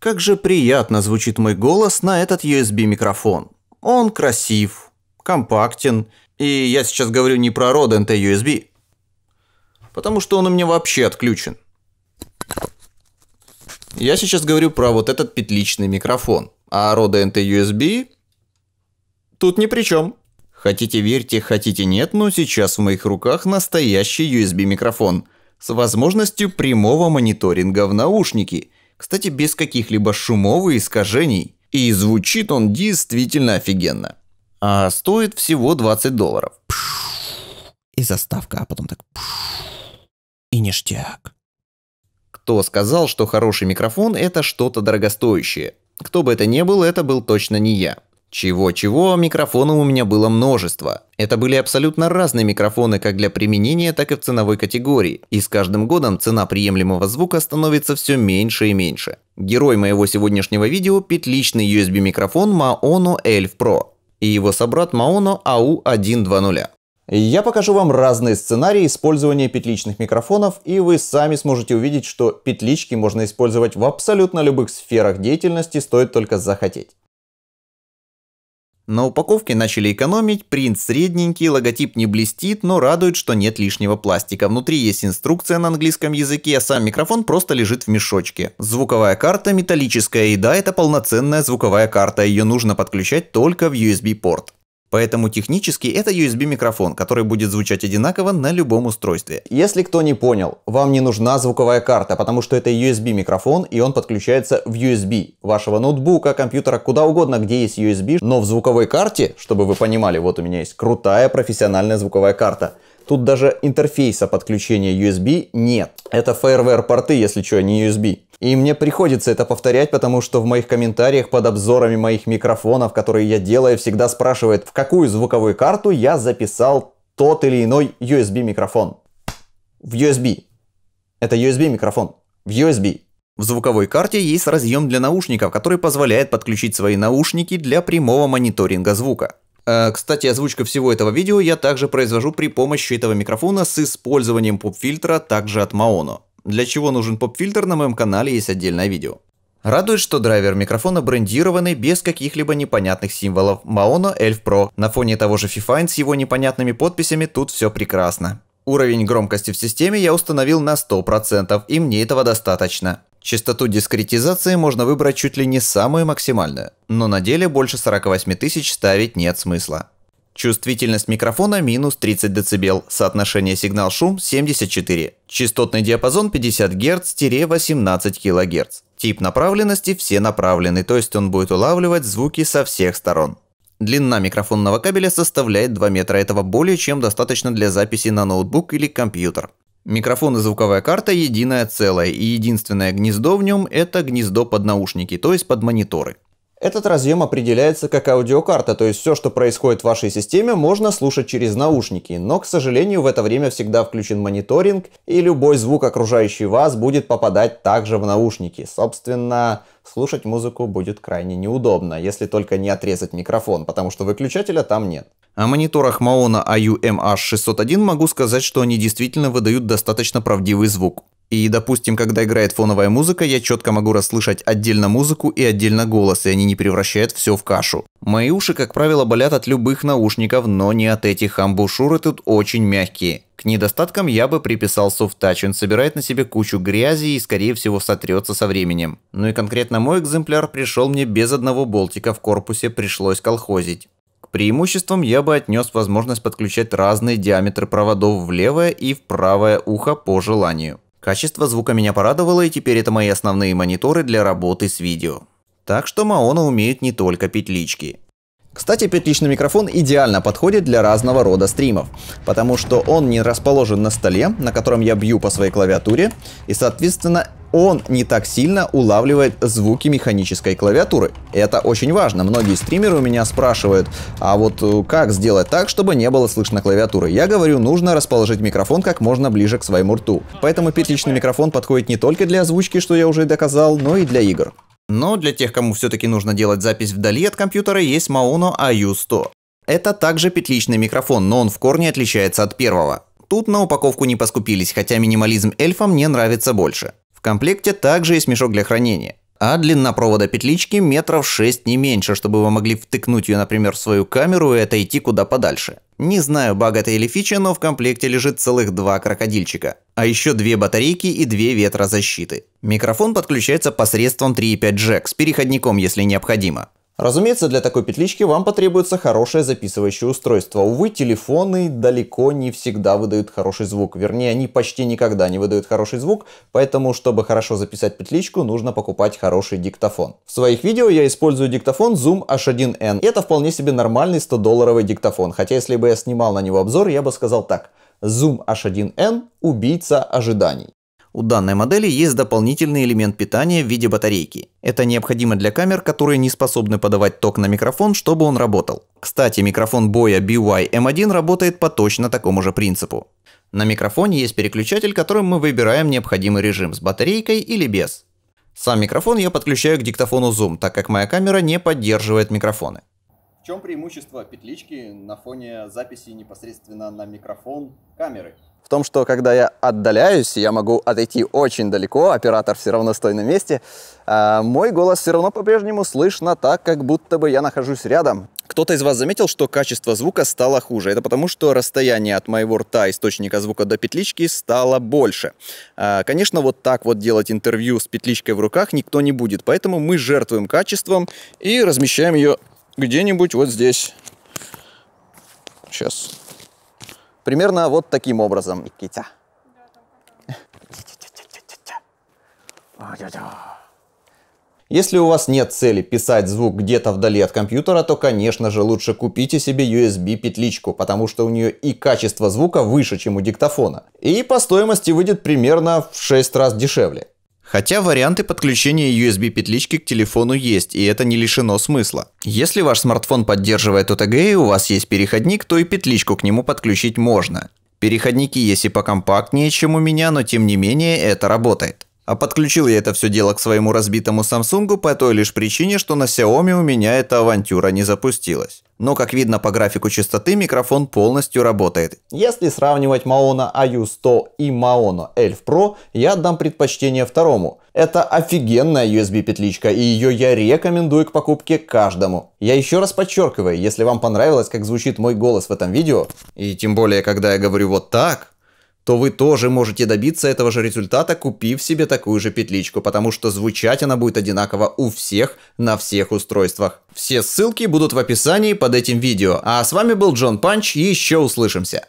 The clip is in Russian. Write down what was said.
Как же приятно звучит мой голос на этот USB-микрофон. Он красив, компактен, и я сейчас говорю не про Rode NT USB, потому что он у меня вообще отключен. Я сейчас говорю про вот этот петличный микрофон, а Rode NT USB тут ни при чем. Хотите верьте, хотите нет, но сейчас в моих руках настоящий USB микрофон с возможностью прямого мониторинга в наушники – кстати, без каких-либо шумов и искажений. И звучит он действительно офигенно. А стоит всего 20 долларов. И заставка, а потом так... И ништяк. Кто сказал, что хороший микрофон – это что-то дорогостоящее? Кто бы это ни был, это был точно не я. Чего-чего, микрофонов у меня было множество. Это были абсолютно разные микрофоны как для применения, так и в ценовой категории. И с каждым годом цена приемлемого звука становится все меньше и меньше. Герой моего сегодняшнего видео – петличный USB микрофон Maono Elf Pro и его собрат Maono AU120. Я покажу вам разные сценарии использования петличных микрофонов, и вы сами сможете увидеть, что петлички можно использовать в абсолютно любых сферах деятельности, стоит только захотеть. На упаковке начали экономить, принт средненький, логотип не блестит, но радует, что нет лишнего пластика. Внутри есть инструкция на английском языке, а сам микрофон просто лежит в мешочке. Звуковая карта металлическая и да, это полноценная звуковая карта, ее нужно подключать только в USB-порт. Поэтому технически это USB микрофон, который будет звучать одинаково на любом устройстве. Если кто не понял, вам не нужна звуковая карта, потому что это USB микрофон и он подключается в USB вашего ноутбука, компьютера, куда угодно, где есть USB. Но в звуковой карте, чтобы вы понимали, вот у меня есть крутая профессиональная звуковая карта – Тут даже интерфейса подключения USB нет. Это FireWare порты, если что, а не USB. И мне приходится это повторять, потому что в моих комментариях под обзорами моих микрофонов, которые я делаю, всегда спрашивают, в какую звуковую карту я записал тот или иной USB микрофон. В USB. Это USB микрофон. В USB. В звуковой карте есть разъем для наушников, который позволяет подключить свои наушники для прямого мониторинга звука. Э, кстати, озвучка всего этого видео я также произвожу при помощи этого микрофона с использованием поп-фильтра также от Maono. Для чего нужен поп-фильтр на моем канале есть отдельное видео. Радует, что драйвер микрофона брендированный без каких-либо непонятных символов Maono Elf Pro. На фоне того же Fifine с его непонятными подписями тут все прекрасно. Уровень громкости в системе я установил на 100% и мне этого достаточно. Частоту дискретизации можно выбрать чуть ли не самую максимальную, но на деле больше 48 тысяч ставить нет смысла. Чувствительность микрофона минус 30 дБ, соотношение сигнал-шум 74, частотный диапазон 50 Гц-18 кГц. Тип направленности все направлены, то есть он будет улавливать звуки со всех сторон. Длина микрофонного кабеля составляет 2 метра, этого более чем достаточно для записи на ноутбук или компьютер. Микрофон и звуковая карта единое целое, и единственное гнездо в нем это гнездо под наушники, то есть под мониторы. Этот разъем определяется как аудиокарта, то есть все, что происходит в вашей системе, можно слушать через наушники, но, к сожалению, в это время всегда включен мониторинг, и любой звук, окружающий вас, будет попадать также в наушники. Собственно, слушать музыку будет крайне неудобно, если только не отрезать микрофон, потому что выключателя там нет. О мониторах Maona IUMH601 могу сказать, что они действительно выдают достаточно правдивый звук. И, допустим, когда играет фоновая музыка, я четко могу расслышать отдельно музыку и отдельно голос, и они не превращают все в кашу. Мои уши, как правило, болят от любых наушников, но не от этих. Амбушюры тут очень мягкие. К недостаткам я бы приписал софттач, он собирает на себе кучу грязи и скорее всего сотрется со временем. Ну и конкретно мой экземпляр пришел мне без одного болтика в корпусе, пришлось колхозить. К преимуществам я бы отнес возможность подключать разные диаметры проводов в левое и в правое ухо по желанию. Качество звука меня порадовало, и теперь это мои основные мониторы для работы с видео. Так что Маона умеет не только петлички. Кстати, петличный микрофон идеально подходит для разного рода стримов, потому что он не расположен на столе, на котором я бью по своей клавиатуре, и соответственно он не так сильно улавливает звуки механической клавиатуры. Это очень важно. Многие стримеры у меня спрашивают, а вот э, как сделать так, чтобы не было слышно клавиатуры? Я говорю, нужно расположить микрофон как можно ближе к своему рту. Поэтому петличный микрофон подходит не только для озвучки, что я уже доказал, но и для игр. Но для тех, кому все-таки нужно делать запись вдали от компьютера, есть Mauno IU100. Это также петличный микрофон, но он в корне отличается от первого. Тут на упаковку не поскупились, хотя минимализм эльфа мне нравится больше. В комплекте также есть мешок для хранения. А длина провода петлички метров 6 не меньше, чтобы вы могли втыкнуть ее, например, в свою камеру и отойти куда подальше. Не знаю, баг это или фича, но в комплекте лежит целых два крокодильчика. А еще две батарейки и две ветрозащиты. Микрофон подключается посредством 3.5 джек с переходником, если необходимо. Разумеется, для такой петлички вам потребуется хорошее записывающее устройство. Увы, телефоны далеко не всегда выдают хороший звук. Вернее, они почти никогда не выдают хороший звук, поэтому, чтобы хорошо записать петличку, нужно покупать хороший диктофон. В своих видео я использую диктофон Zoom H1N. это вполне себе нормальный 100-долларовый диктофон. Хотя, если бы я снимал на него обзор, я бы сказал так. Zoom H1N – убийца ожиданий. У данной модели есть дополнительный элемент питания в виде батарейки. Это необходимо для камер, которые не способны подавать ток на микрофон, чтобы он работал. Кстати, микрофон боя BY-M1 работает по точно такому же принципу. На микрофоне есть переключатель, которым мы выбираем необходимый режим с батарейкой или без. Сам микрофон я подключаю к диктофону Zoom, так как моя камера не поддерживает микрофоны. В чем преимущество петлички на фоне записи непосредственно на микрофон камеры? В том, что когда я отдаляюсь, я могу отойти очень далеко, оператор все равно стой на месте, а мой голос все равно по-прежнему слышно так, как будто бы я нахожусь рядом. Кто-то из вас заметил, что качество звука стало хуже. Это потому, что расстояние от моего рта источника звука до петлички стало больше. А, конечно, вот так вот делать интервью с петличкой в руках никто не будет, поэтому мы жертвуем качеством и размещаем ее где-нибудь вот здесь. Сейчас Примерно вот таким образом. Китя. Если у вас нет цели писать звук где-то вдали от компьютера, то, конечно же, лучше купите себе USB-петличку, потому что у нее и качество звука выше, чем у диктофона. И по стоимости выйдет примерно в 6 раз дешевле. Хотя варианты подключения USB-петлички к телефону есть, и это не лишено смысла. Если ваш смартфон поддерживает OTG и у вас есть переходник, то и петличку к нему подключить можно. Переходники есть и покомпактнее, чем у меня, но тем не менее это работает. А подключил я это все дело к своему разбитому Samsung по той лишь причине, что на Xiaomi у меня эта авантюра не запустилась. Но как видно по графику частоты, микрофон полностью работает. Если сравнивать Maono IU100 и Maono Elf Pro, я отдам предпочтение второму. Это офигенная USB петличка, и ее я рекомендую к покупке каждому. Я еще раз подчеркиваю, если вам понравилось, как звучит мой голос в этом видео, и тем более, когда я говорю вот так, то вы тоже можете добиться этого же результата, купив себе такую же петличку, потому что звучать она будет одинаково у всех на всех устройствах. Все ссылки будут в описании под этим видео. А с вами был Джон Панч, еще услышимся!